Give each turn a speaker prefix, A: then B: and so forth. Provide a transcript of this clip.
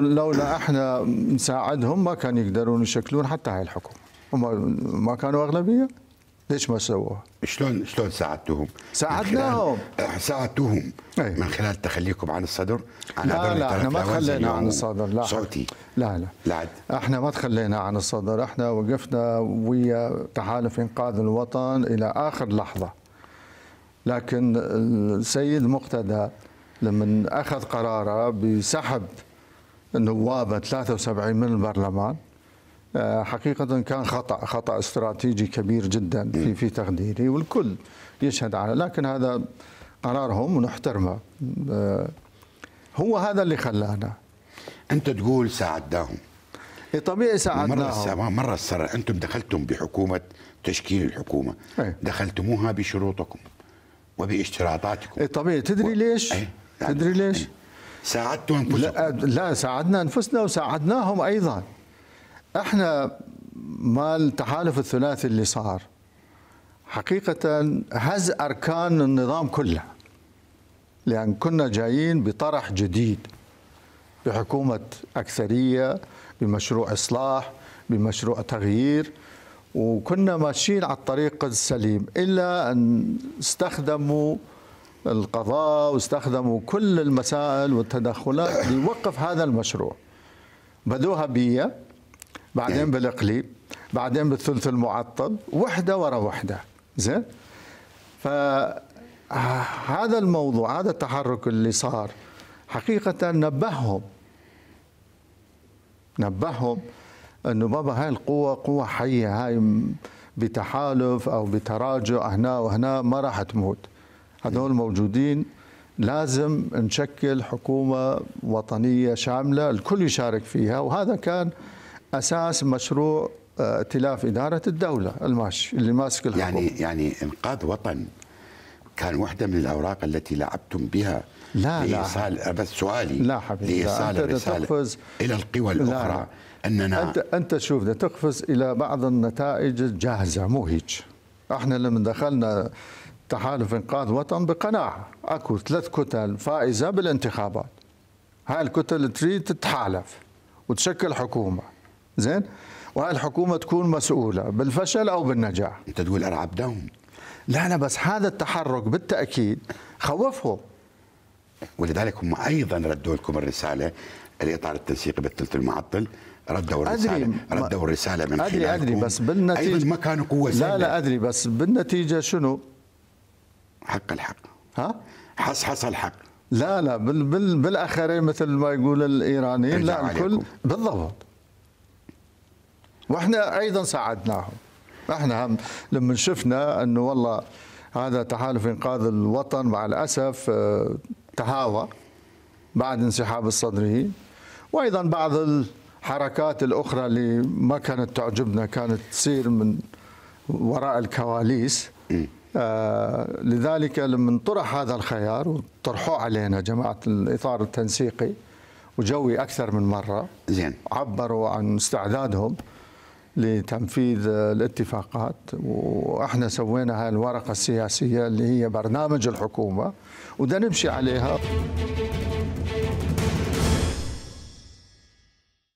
A: لولا احنا نساعدهم ما كان يقدرون يشكلون حتى هاي الحكومه هم
B: ما كانوا اغلبيه ليش ما سووها؟ شلون شلون ساعدتوهم؟ ساعدناهم ساعدتوهم من خلال تخليكم عن الصدر عن لا لا احنا ما تخلينا عن الصدر لا صوتي لا لا لعد.
A: احنا ما تخلينا عن الصدر احنا وقفنا ويا تحالف انقاذ الوطن الى اخر لحظه لكن السيد مقتدى لما اخذ قراره بسحب النواب 73 من البرلمان آه، حقيقة كان خطأ خطأ استراتيجي كبير جدا في في تقديري والكل يشهد على لكن هذا قرارهم ونحترمه آه، هو هذا اللي خلانا
B: أنت تقول ساعدناهم طبيعي ساعدناهم مرة مرة السر أنتم دخلتم بحكومة تشكيل الحكومة دخلتموها بشروطكم وباشتراطاتكم طبيعي تدري ليش؟ يعني تدري ليش؟ أي. ساعدتوا انفسكم لا, لا ساعدنا
A: انفسنا وساعدناهم ايضا احنا مال التحالف الثلاثي اللي صار حقيقة هز أركان النظام كله لأن كنا جايين بطرح جديد بحكومة أكثرية بمشروع إصلاح بمشروع تغيير وكنا ماشيين على الطريق السليم إلا أن استخدموا القضاء واستخدموا كل المسائل والتدخلات ليوقف هذا المشروع بدوها بيا بعدين بالاقليم بعدين بالثلث المعطل وحده ورا وحده زين فهذا الموضوع هذا التحرك اللي صار حقيقه نبههم نبههم انه بابا هاي القوه قوه حيه هاي بتحالف او بتراجع هنا وهنا ما راح تموت هذول موجودين لازم نشكل حكومة وطنية شاملة الكل يشارك فيها وهذا كان أساس مشروع آه، ائتلاف إدارة
B: الدولة الماشي اللي ماسك الحكومة يعني يعني إنقاذ وطن كان واحدة من الأوراق التي لعبتم بها لا لإيصال لا بس سؤالي لا حبيبي لإيصال لا الرسالة تقفز إلى القوى الأخرى لا أننا أنت
A: أنت شوف تقفز إلى بعض النتائج الجاهزة مو هيك احنا لما دخلنا تحالف انقاذ وطن بقناعه اكو ثلاث كتل فائزه بالانتخابات هاي الكتل تريد تتحالف وتشكل حكومه زين وهاي الحكومه تكون مسؤوله بالفشل او بالنجاح انت تقول ارعب داون لا لا بس هذا التحرك بالتاكيد
B: خوفهم ولذلك هم ايضا ردوا لكم الرساله الاطار التنسيقي بالثلث المعطل ردوا الرساله ردوا الرساله من أدري ادري ادري بس
A: بالنتيجه ايضا ما كانوا قوه لا لا ادري بس بالنتيجه شنو؟ حق الحق ها حصحص حس الحق لا لا بال بال بالاخر مثل ما يقول الايرانيين لا الكل بالضبط واحنا ايضا ساعدناهم احنا هم لما شفنا انه والله هذا تحالف انقاذ الوطن مع الاسف آه، تهاوى بعد انسحاب الصدري وايضا بعض الحركات الاخرى اللي ما كانت تعجبنا كانت تصير من وراء الكواليس لذلك لما طرح هذا الخيار وطرحوه علينا جماعه الاطار التنسيقي وجوي اكثر من مره زين عبروا عن استعدادهم لتنفيذ الاتفاقات واحنا سوينا هاي الورقه السياسيه اللي هي برنامج الحكومه وده نمشي عليها